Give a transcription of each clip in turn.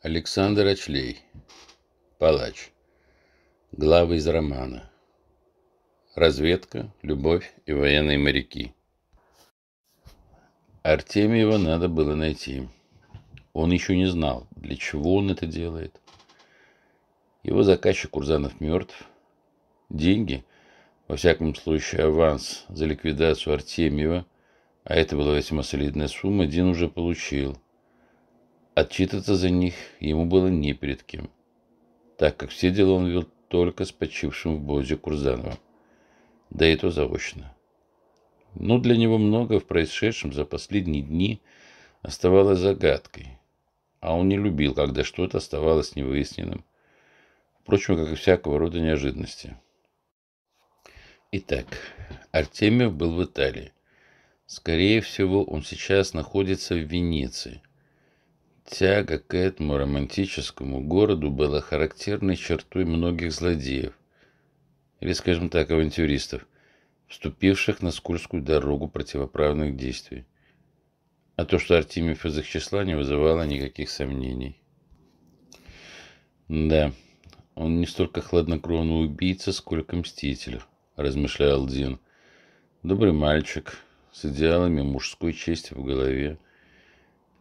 Александр Очлей. Палач. глава из романа. Разведка, любовь и военные моряки. Артемьева надо было найти. Он еще не знал, для чего он это делает. Его заказчик Курзанов мертв. Деньги, во всяком случае аванс за ликвидацию Артемьева, а это была весьма солидная сумма, Дин уже получил – Отчитываться за них ему было не перед кем, так как все дела он вел только с почившим в Бозе Курзановым, да и то заочно. Но для него много в происшедшем за последние дни оставалось загадкой, а он не любил, когда что-то оставалось невыясненным, впрочем, как и всякого рода неожиданности. Итак, Артемьев был в Италии. Скорее всего, он сейчас находится в Венеции – Тяга к этому романтическому городу была характерной чертой многих злодеев, или, скажем так, авантюристов, вступивших на скользкую дорогу противоправных действий. А то, что Артемьев из их числа, не вызывало никаких сомнений. «Да, он не столько хладнокровный убийца, сколько мститель», – размышлял Дин. «Добрый мальчик, с идеалами мужской чести в голове»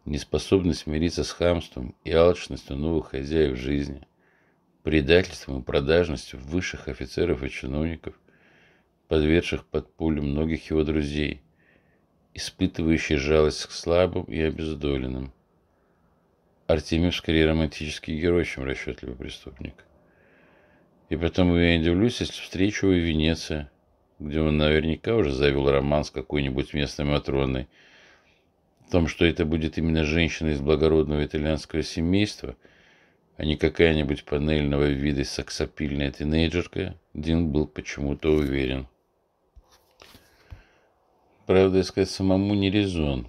неспособность мириться с хамством и алчностью новых хозяев жизни, предательством и продажностью высших офицеров и чиновников, подвергших под пулю многих его друзей, испытывающий жалость к слабым и обездоленным. Артемьев скорее романтический герой, чем расчетливый преступник. И потом я не удивлюсь, если встречу его в Венеции, где он наверняка уже завел роман с какой-нибудь местной Матроной, в том, что это будет именно женщина из благородного итальянского семейства, а не какая-нибудь панельного вида саксопильная тинейджерка, Дин был почему-то уверен. Правда, искать самому не резон.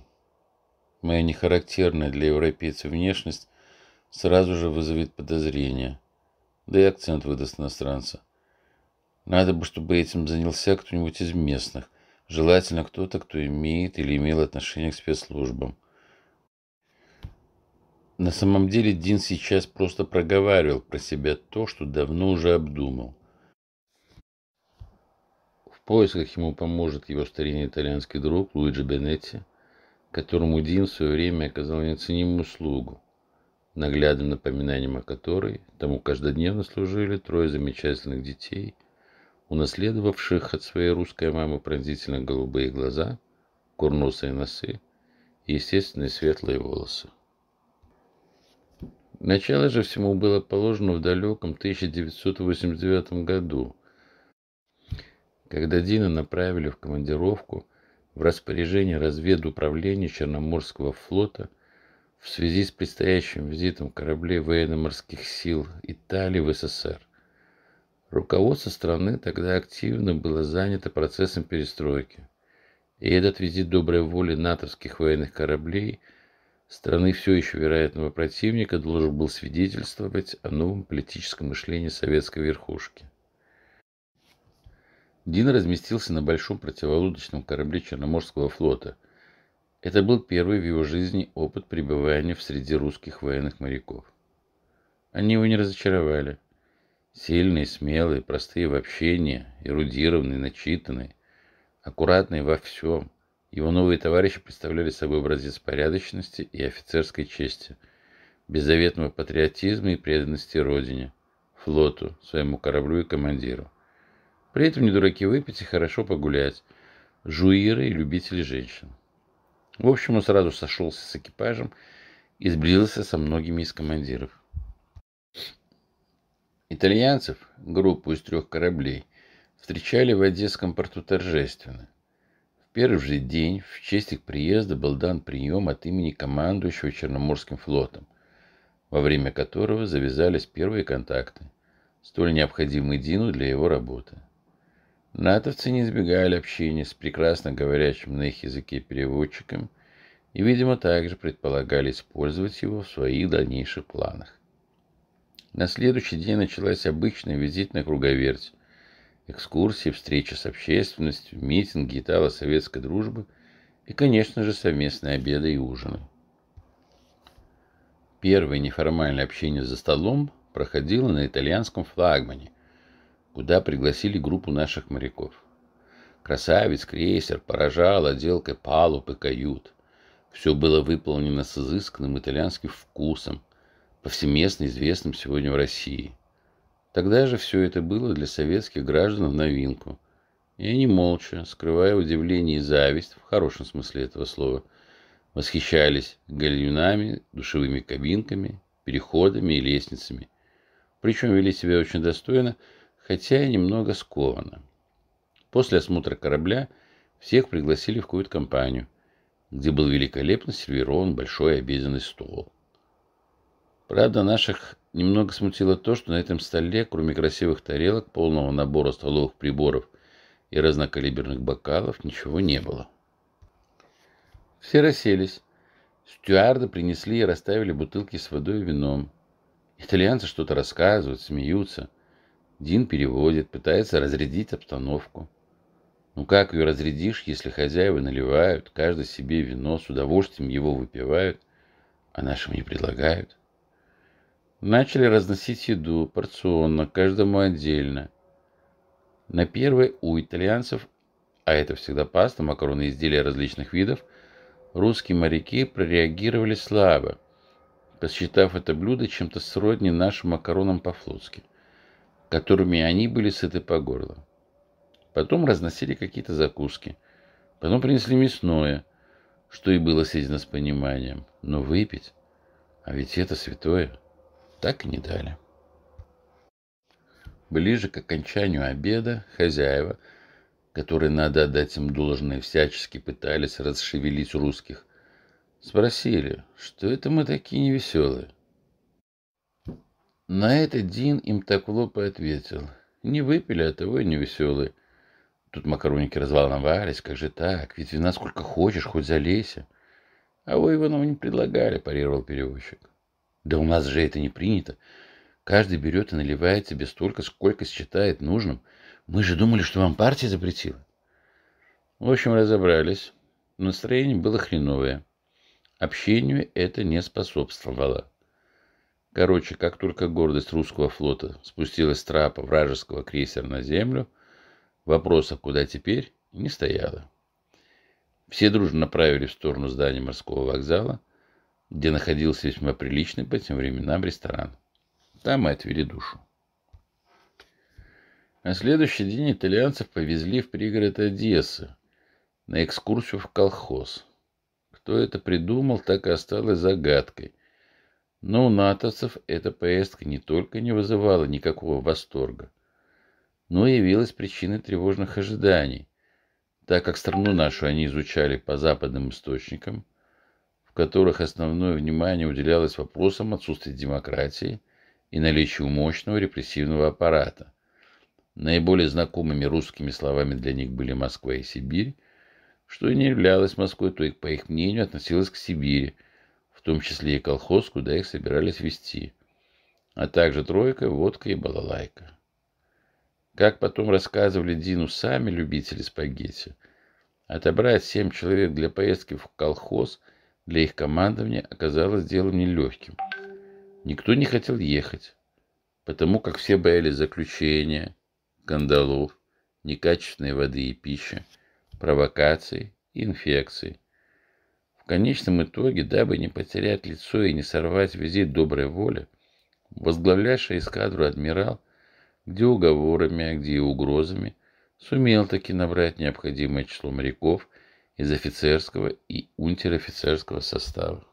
Моя нехарактерная для европейцев внешность сразу же вызовет подозрения. Да и акцент выдаст иностранца. Надо бы, чтобы этим занялся кто-нибудь из местных, желательно кто-то, кто имеет или имел отношение к спецслужбам. На самом деле Дин сейчас просто проговаривал про себя то, что давно уже обдумал. В поисках ему поможет его старинный итальянский друг Луиджи Бенетти, которому Дин в свое время оказал неоценимую услугу, наглядным напоминанием о которой тому каждодневно служили трое замечательных детей – унаследовавших от своей русской мамы пронзительно голубые глаза, курносые носы и естественные светлые волосы. Начало же всему было положено в далеком 1989 году, когда Дина направили в командировку в распоряжение разведуправления Черноморского флота в связи с предстоящим визитом кораблей военно-морских сил Италии в СССР. Руководство страны тогда активно было занято процессом перестройки, и этот визит доброй воли натовских военных кораблей страны все еще вероятного противника должен был свидетельствовать о новом политическом мышлении советской верхушки. Дин разместился на большом противолодочном корабле Черноморского флота. Это был первый в его жизни опыт пребывания в среде русских военных моряков. Они его не разочаровали – сильный, смелый, простые в общении, эрудированный, начитанный, аккуратный во всем. Его новые товарищи представляли собой образец порядочности и офицерской чести, беззаветного патриотизма и преданности Родине, флоту, своему кораблю и командиру. При этом не дураки выпить и хорошо погулять, жуиры и любители женщин. В общем, он сразу сошелся с экипажем и сблизился со многими из командиров. Итальянцев, группу из трех кораблей, встречали в Одесском порту торжественно. В первый же день в честь их приезда был дан прием от имени командующего Черноморским флотом, во время которого завязались первые контакты, столь необходимые Дину для его работы. Натовцы не избегали общения с прекрасно говорящим на их языке переводчиком и, видимо, также предполагали использовать его в своих дальнейших планах. На следующий день началась обычная визитная круговерть. Экскурсии, встречи с общественностью, митинги и тала советской дружбы и, конечно же, совместные обеды и ужины. Первое неформальное общение за столом проходило на итальянском флагмане, куда пригласили группу наших моряков. Красавец, крейсер поражал отделкой палуб и кают. Все было выполнено с изысканным итальянским вкусом, повсеместно известным сегодня в России. Тогда же все это было для советских граждан в новинку. И они молча, скрывая удивление и зависть, в хорошем смысле этого слова, восхищались гальюнами, душевыми кабинками, переходами и лестницами. Причем вели себя очень достойно, хотя и немного скованно. После осмотра корабля всех пригласили в какую-то компанию, где был великолепно сервирован большой обеденный стол. Правда, наших немного смутило то, что на этом столе, кроме красивых тарелок, полного набора столовых приборов и разнокалиберных бокалов, ничего не было. Все расселись. Стюарды принесли и расставили бутылки с водой и вином. Итальянцы что-то рассказывают, смеются. Дин переводит, пытается разрядить обстановку. Ну как ее разрядишь, если хозяева наливают, каждый себе вино, с удовольствием его выпивают, а нашим не предлагают? Начали разносить еду порционно, каждому отдельно. На первой у итальянцев, а это всегда паста, макароны изделия различных видов, русские моряки прореагировали слабо, посчитав это блюдо чем-то сродни нашим макаронам по-флотски, которыми они были сыты по горло. Потом разносили какие-то закуски. Потом принесли мясное, что и было съедено с пониманием. Но выпить? А ведь это святое так и не дали. Ближе к окончанию обеда хозяева, которые, надо отдать им должное, всячески пытались расшевелить русских, спросили, что это мы такие невеселые. На это Дин им так в лоб и ответил. Не выпили, а того и невеселые. Тут макароники разволновались, как же так, ведь вина сколько хочешь, хоть залейся. А вы его нам не предлагали, парировал перевозчик. Да у нас же это не принято. Каждый берет и наливает себе столько, сколько считает нужным. Мы же думали, что вам партия запретила. В общем, разобрались. Настроение было хреновое. Общению это не способствовало. Короче, как только гордость русского флота спустилась с трапа вражеского крейсера на землю, вопроса «куда теперь?» не стояло. Все дружно направили в сторону здания морского вокзала, где находился весьма приличный по тем временам ресторан. Там мы отвели душу. На следующий день итальянцев повезли в пригород Одессы на экскурсию в колхоз. Кто это придумал, так и осталось загадкой. Но у натовцев эта поездка не только не вызывала никакого восторга, но и явилась причиной тревожных ожиданий, так как страну нашу они изучали по западным источникам – которых основное внимание уделялось вопросам отсутствия демократии и наличию мощного репрессивного аппарата. Наиболее знакомыми русскими словами для них были Москва и Сибирь, что и не являлось Москвой, то, по их мнению, относилось к Сибири, в том числе и колхоз, куда их собирались вести, а также тройка, водка и балалайка. Как потом рассказывали Дину сами любители спагетти, отобрать семь человек для поездки в колхоз – для их командования оказалось делом нелегким. Никто не хотел ехать, потому как все боялись заключения, кандалов, некачественной воды и пищи, провокаций и инфекций. В конечном итоге, дабы не потерять лицо и не сорвать визит доброй воли, возглавлявший эскадру адмирал, где уговорами, а где и угрозами, сумел таки набрать необходимое число моряков из офицерского и унтер-офицерского состава.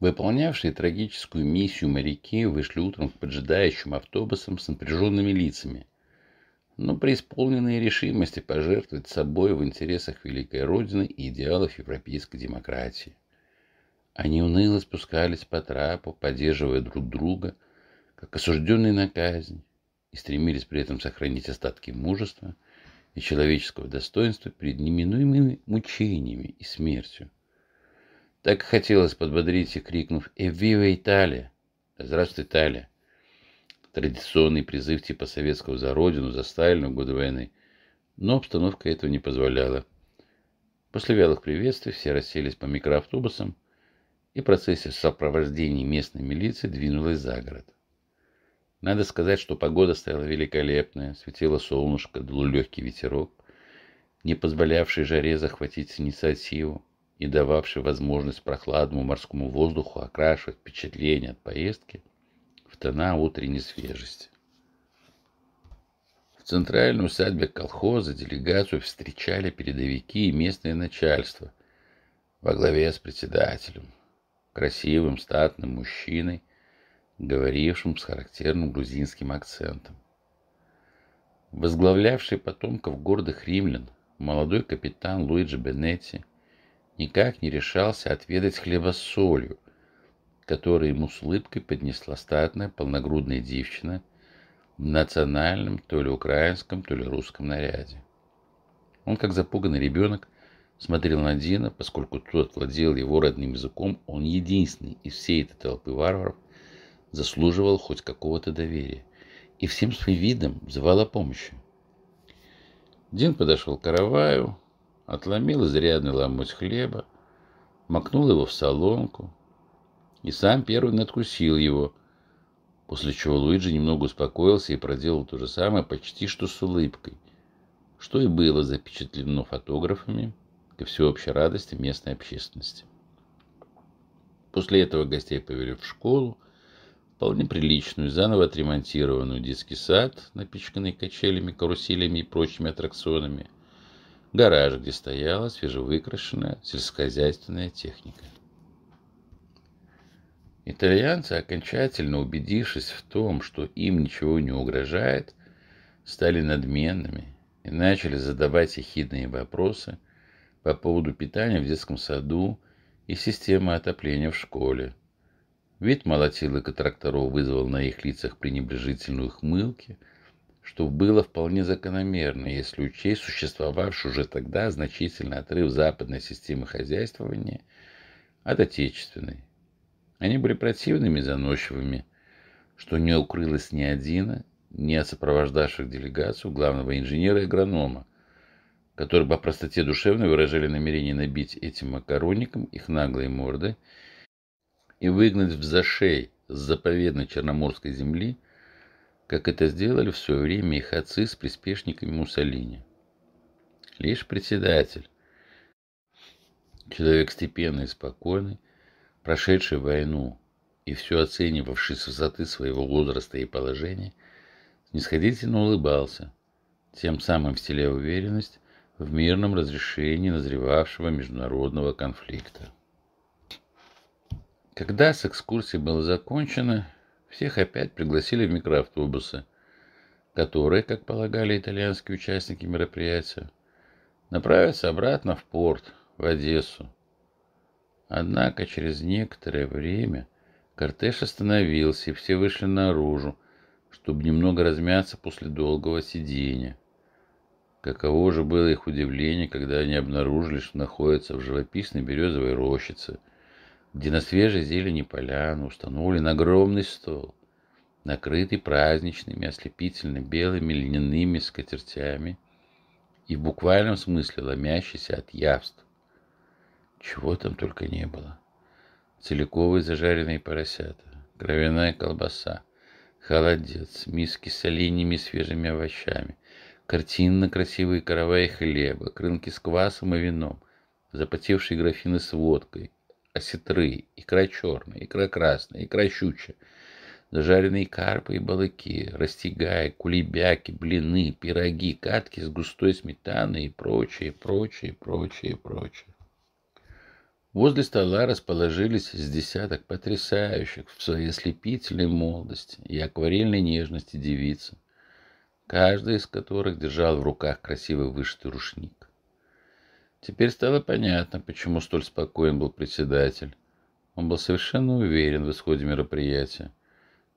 Выполнявшие трагическую миссию моряки вышли утром к поджидающим автобусам с напряженными лицами, но преисполненные решимости пожертвовать собой в интересах Великой Родины и идеалов европейской демократии. Они уныло спускались по трапу, поддерживая друг друга, как осужденные на казнь, и стремились при этом сохранить остатки мужества – и человеческого достоинства перед неминуемыми мучениями и смертью. Так хотелось подбодрить их, крикнув «Эвива Италия!» здравствуй, Италия!» Традиционный призыв типа советского за родину, за Сталина годы войны. Но обстановка этого не позволяла. После вялых приветствий все расселись по микроавтобусам, и процессия в сопровождении местной милиции двинулась за город. Надо сказать, что погода стояла великолепная, светило солнышко, дул легкий ветерок, не позволявший жаре захватить инициативу и дававший возможность прохладному морскому воздуху окрашивать впечатление от поездки в тона утренней свежести. В центральной усадьбе колхоза делегацию встречали передовики и местное начальство во главе с председателем, красивым статным мужчиной говорившим с характерным грузинским акцентом. Возглавлявший потомков гордых римлян, молодой капитан Луиджи Бенетти никак не решался отведать хлеба с солью, который ему с улыбкой поднесла статная полногрудная девчина в национальном то ли украинском, то ли русском наряде. Он, как запуганный ребенок, смотрел на Дина, поскольку тот владел его родным языком, он единственный из всей этой толпы варваров, заслуживал хоть какого-то доверия и всем своим видом взывал о помощи. Дин подошел к караваю, отломил изрядный ломоть хлеба, макнул его в солонку и сам первый надкусил его, после чего Луиджи немного успокоился и проделал то же самое почти что с улыбкой, что и было запечатлено фотографами ко всеобщей радости местной общественности. После этого гостей повели в школу, вполне приличную, заново отремонтированную детский сад, напичканный качелями, каруселями и прочими аттракционами, гараж, где стояла свежевыкрашенная сельскохозяйственная техника. Итальянцы, окончательно убедившись в том, что им ничего не угрожает, стали надменными и начали задавать ехидные вопросы по поводу питания в детском саду и системы отопления в школе, Вид молотилок и тракторов вызвал на их лицах пренебрежительные ухмылки, что было вполне закономерно, если учесть существовавший уже тогда значительный отрыв западной системы хозяйствования от отечественной. Они были противными заносчивыми, что не укрылось ни один, ни от сопровождавших делегацию главного инженера и агронома, которые по простоте душевно выражали намерение набить этим макаронникам их наглые морды – и выгнать в зашей с заповедной черноморской земли, как это сделали в свое время их отцы с приспешниками Муссолини. Лишь председатель, человек степенный и спокойный, прошедший войну и все оценивавший с высоты своего возраста и положения, снисходительно улыбался, тем самым вселяя уверенность в мирном разрешении назревавшего международного конфликта. Когда с экскурсией было закончено, всех опять пригласили в микроавтобусы, которые, как полагали итальянские участники мероприятия, направятся обратно в порт, в Одессу. Однако через некоторое время кортеж остановился, и все вышли наружу, чтобы немного размяться после долгого сидения. Каково же было их удивление, когда они обнаружили, что находятся в живописной березовой рощице – где на свежей зелени поляны установлен огромный стол, накрытый праздничными, ослепительно белыми льняными скатертями и в буквальном смысле ломящийся от явств. Чего там только не было. Целиковые зажаренные поросята, кровяная колбаса, холодец, миски с оленями и свежими овощами, картинно красивые караваи хлеба, крынки с квасом и вином, запотевшие графины с водкой, осетры, икра черная, икра красная, икра щучья, зажаренные карпы и балыки, растягая кулебяки, блины, пироги, катки с густой сметаной и прочее, прочее, прочее, прочее. Возле стола расположились с десяток потрясающих в своей ослепительной молодости и акварельной нежности девицы, каждая из которых держал в руках красивый вышитый рушник. Теперь стало понятно, почему столь спокоен был председатель. Он был совершенно уверен в исходе мероприятия,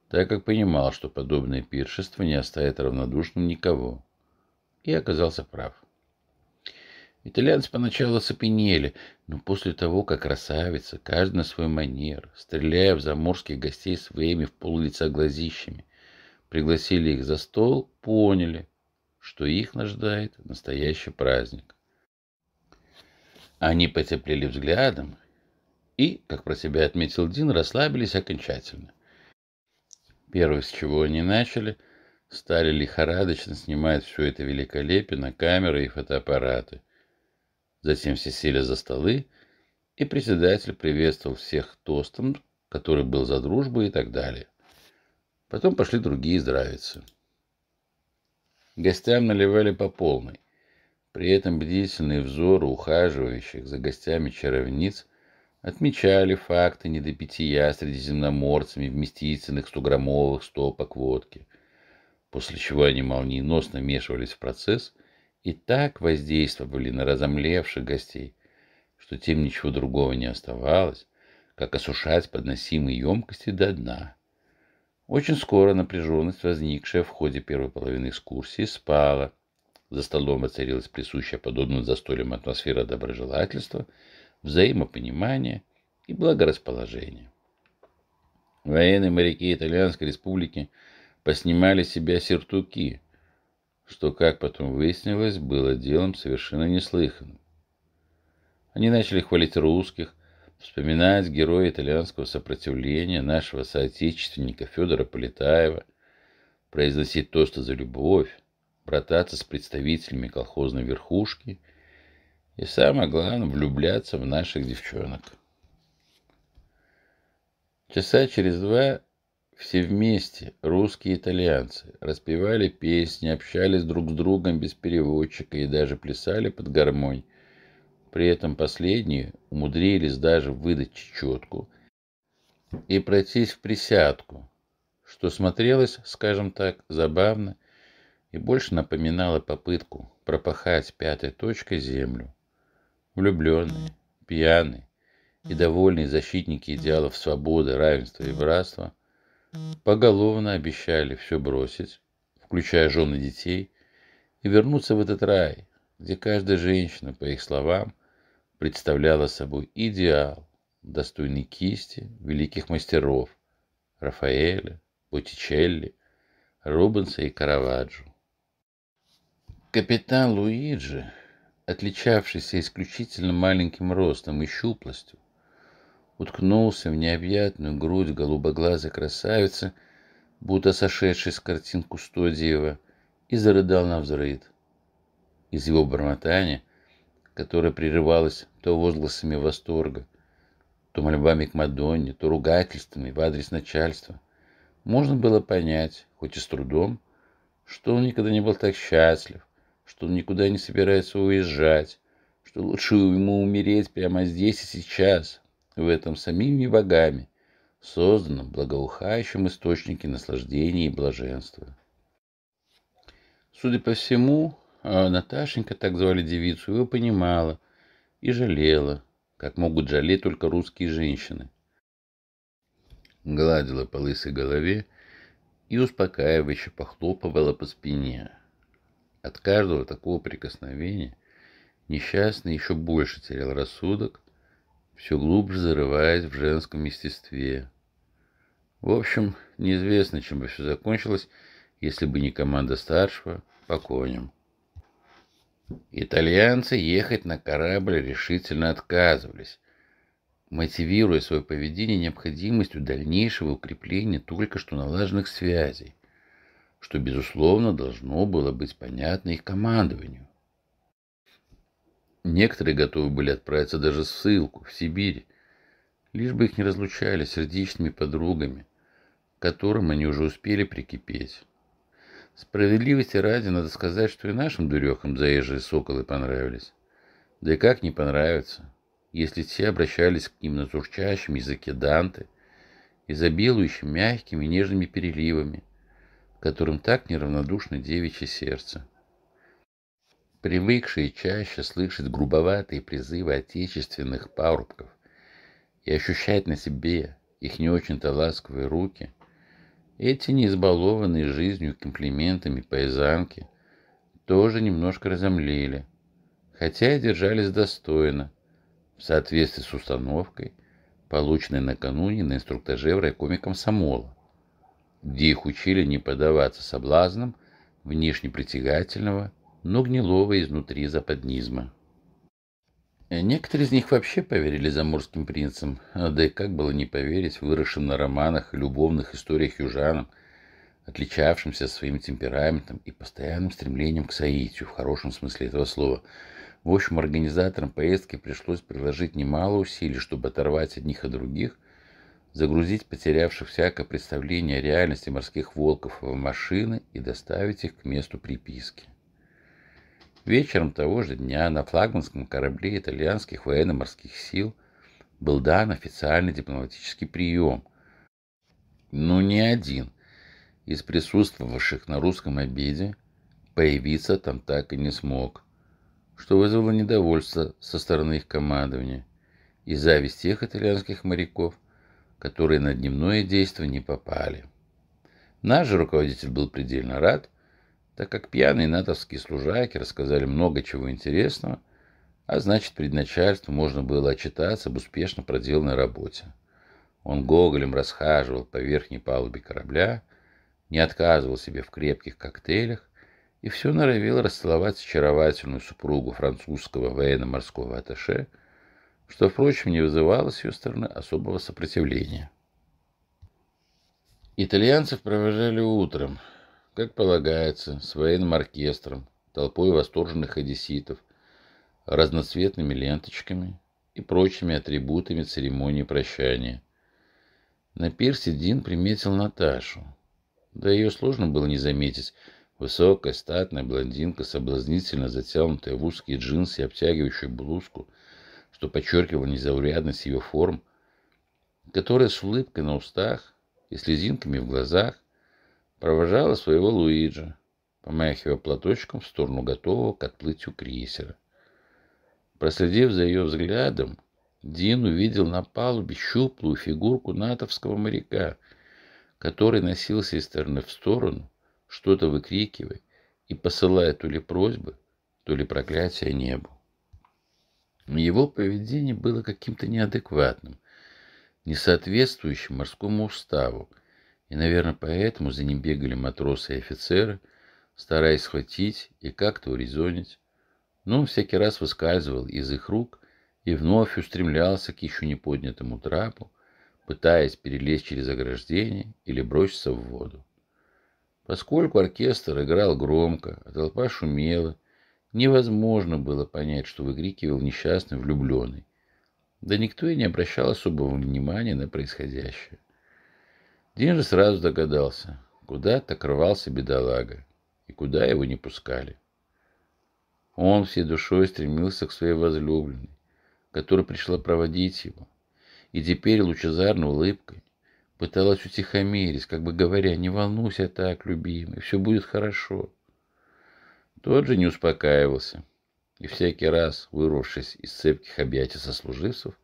так как понимал, что подобное пиршество не оставит равнодушным никого. И оказался прав. Итальянцы поначалу сопенели, но после того, как красавица, каждый на свой манер, стреляя в заморских гостей своими в пол лица глазищами, пригласили их за стол, поняли, что их нас настоящий праздник. Они потеплели взглядом и, как про себя отметил Дин, расслабились окончательно. Первое, с чего они начали, стали лихорадочно снимать все это великолепие на камеры и фотоаппараты. Затем все сели за столы, и председатель приветствовал всех тостом, который был за дружбу и так далее. Потом пошли другие здравицы. Гостям наливали по полной. При этом бдительные взоры ухаживающих за гостями чаровниц отмечали факты недопития среди земноморцами вместительных 100-граммовых стопок водки, после чего они молниеносно вмешивались в процесс и так воздействовали на разомлевших гостей, что тем ничего другого не оставалось, как осушать подносимые емкости до дна. Очень скоро напряженность, возникшая в ходе первой половины экскурсии, спала – за столом воцарилась присущая подобным застольям атмосфера доброжелательства, взаимопонимания и благорасположения. Военные моряки Итальянской республики поснимали с себя сертуки, что, как потом выяснилось, было делом совершенно неслыханным. Они начали хвалить русских, вспоминать героя итальянского сопротивления нашего соотечественника Федора Полетаева, произносить тосты за любовь, брататься с представителями колхозной верхушки и, самое главное, влюбляться в наших девчонок. Часа через два все вместе, русские и итальянцы, распевали песни, общались друг с другом без переводчика и даже плясали под гармонь. При этом последние умудрились даже выдать чечетку и пройтись в присядку, что смотрелось, скажем так, забавно и больше напоминала попытку пропахать пятой точкой землю. Влюбленные, пьяные и довольные защитники идеалов свободы, равенства и братства поголовно обещали все бросить, включая жены детей, и вернуться в этот рай, где каждая женщина, по их словам, представляла собой идеал, достойный кисти великих мастеров Рафаэля, Боттичелли, Рубенса и Караваджо. Капитан Луиджи, отличавшийся исключительно маленьким ростом и щуплостью, уткнулся в необъятную грудь голубоглазой красавицы, будто сошедшей с картин Кустодиева, и зарыдал на взрыд. Из его бормотания, которое прерывалось то возгласами восторга, то мольбами к Мадонне, то ругательствами в адрес начальства, можно было понять, хоть и с трудом, что он никогда не был так счастлив, что он никуда не собирается уезжать, что лучше ему умереть прямо здесь и сейчас, в этом самими богами, созданном благоухающем источнике наслаждения и блаженства. Судя по всему, а, Наташенька, так звали девицу, его понимала и жалела, как могут жалеть только русские женщины. Гладила по лысой голове и успокаивающе похлопывала по спине. От каждого такого прикосновения несчастный еще больше терял рассудок, все глубже зарываясь в женском естестве. В общем, неизвестно, чем бы все закончилось, если бы не команда старшего по коням. Итальянцы ехать на корабль решительно отказывались, мотивируя свое поведение необходимостью дальнейшего укрепления только что налаженных связей что, безусловно, должно было быть понятно их командованию. Некоторые готовы были отправиться даже в ссылку, в Сибирь, лишь бы их не разлучали сердечными подругами, которым они уже успели прикипеть. Справедливости ради надо сказать, что и нашим дурехам заезжие соколы понравились. Да и как не понравится, если все обращались к ним на журчащем языке Данте, изобилующим мягкими нежными переливами – которым так неравнодушно девичье сердце. Привыкшие чаще слышать грубоватые призывы отечественных парубков и ощущать на себе их не очень-то ласковые руки, эти не избалованные жизнью комплиментами поэзанки тоже немножко разомлели, хотя и держались достойно, в соответствии с установкой, полученной накануне на инструктаже в райкоме комсомола где их учили не поддаваться соблазнам внешне притягательного, но гнилого изнутри западнизма. Некоторые из них вообще поверили заморским принцам, да и как было не поверить выросшим на романах и любовных историях южанам, отличавшимся своим темпераментом и постоянным стремлением к соитию в хорошем смысле этого слова. В общем, организаторам поездки пришлось приложить немало усилий, чтобы оторвать одних от других – загрузить потерявших всякое представление о реальности морских волков в машины и доставить их к месту приписки. Вечером того же дня на флагманском корабле итальянских военно-морских сил был дан официальный дипломатический прием. Но ни один из присутствовавших на русском обеде появиться там так и не смог, что вызвало недовольство со стороны их командования и зависть тех итальянских моряков, которые на дневное действие не попали. Наш же руководитель был предельно рад, так как пьяные натовские служаки рассказали много чего интересного, а значит, перед начальством можно было отчитаться об успешно проделанной работе. Он гоголем расхаживал по верхней палубе корабля, не отказывал себе в крепких коктейлях и все норовил расцеловать очаровательную супругу французского военно-морского атташе – что, впрочем, не вызывало с ее стороны особого сопротивления. Итальянцев провожали утром, как полагается, с военным оркестром, толпой восторженных одесситов, разноцветными ленточками и прочими атрибутами церемонии прощания. На пирсе Дин приметил Наташу. Да ее сложно было не заметить. Высокая, статная блондинка, соблазнительно затянутая в узкие джинсы и обтягивающую блузку – что подчеркивало незаурядность ее форм, которая с улыбкой на устах и слезинками в глазах провожала своего Луиджа, помахивая платочком в сторону готового к отплытию крейсера. Проследив за ее взглядом, Дин увидел на палубе щуплую фигурку натовского моряка, который носился из стороны в сторону, что-то выкрикивая и посылая то ли просьбы, то ли проклятие небу. Его поведение было каким-то неадекватным, не соответствующим морскому уставу, и, наверное, поэтому за ним бегали матросы и офицеры, стараясь схватить и как-то урезонить. Но он всякий раз выскальзывал из их рук и вновь устремлялся к еще не поднятому трапу, пытаясь перелезть через ограждение или броситься в воду. Поскольку оркестр играл громко, а толпа шумела, Невозможно было понять, что выкрикивал несчастный влюбленный. Да никто и не обращал особого внимания на происходящее. Дин же сразу догадался, куда так рвался бедолага, и куда его не пускали. Он всей душой стремился к своей возлюбленной, которая пришла проводить его, и теперь лучезарной улыбкой пыталась утихомирить, как бы говоря, не волнуйся так, любимый, все будет хорошо. Тот же не успокаивался и всякий раз, вырвавшись из цепких объятий сослуживцев,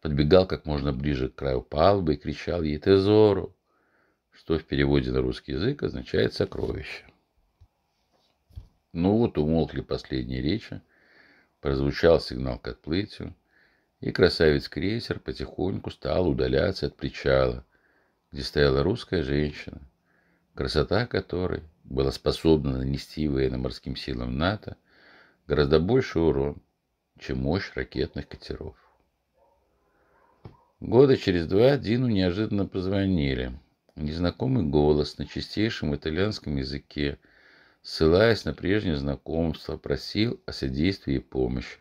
подбегал как можно ближе к краю палубы и кричал ей «Тезору!», что в переводе на русский язык означает «сокровище». Ну вот умолкли последние речи, прозвучал сигнал к отплытию, и красавец-крейсер потихоньку стал удаляться от причала, где стояла русская женщина, красота которой было способно нанести военно-морским силам НАТО гораздо больше урон, чем мощь ракетных катеров. Года через два Дину неожиданно позвонили. Незнакомый голос на чистейшем итальянском языке, ссылаясь на прежнее знакомство, просил о содействии и помощи.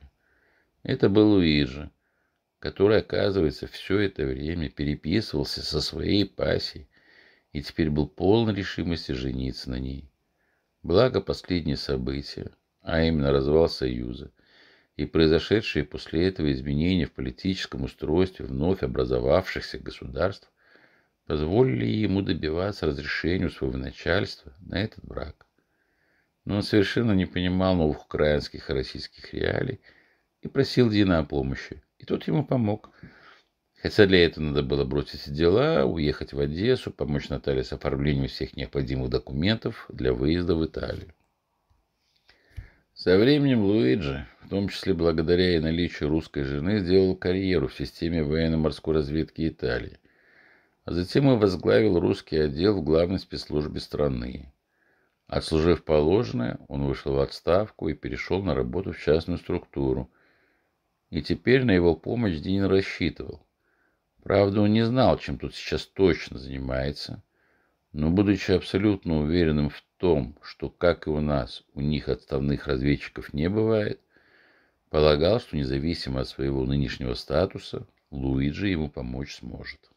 Это был Луиджи, который, оказывается, все это время переписывался со своей пассией и теперь был полон решимости жениться на ней. Благо последние события, а именно развал Союза, и произошедшие после этого изменения в политическом устройстве вновь образовавшихся государств, позволили ему добиваться разрешения своего начальства на этот брак. Но он совершенно не понимал новых украинских и российских реалий и просил Дина о помощи, и тот ему помог – Хотя для этого надо было бросить дела, уехать в Одессу, помочь Наталье с оформлением всех необходимых документов для выезда в Италию. Со временем Луиджи, в том числе благодаря и наличию русской жены, сделал карьеру в системе военно-морской разведки Италии, а затем и возглавил русский отдел в главной спецслужбе страны. Отслужив положенное, он вышел в отставку и перешел на работу в частную структуру. И теперь на его помощь Дин рассчитывал – Правда, он не знал, чем тут сейчас точно занимается, но, будучи абсолютно уверенным в том, что, как и у нас, у них отставных разведчиков не бывает, полагал, что независимо от своего нынешнего статуса, Луиджи ему помочь сможет.